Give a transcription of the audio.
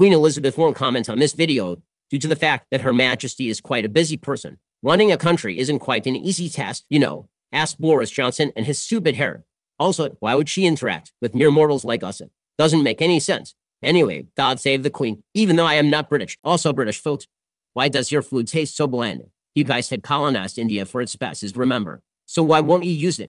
Queen Elizabeth won't comment on this video due to the fact that Her Majesty is quite a busy person. Running a country isn't quite an easy task, you know. Ask Boris Johnson and his stupid hair. Also, why would she interact with mere mortals like us? It doesn't make any sense. Anyway, God save the Queen, even though I am not British. Also, British folks, why does your food taste so bland? You guys had colonized India for its spices, remember? So why won't you use it?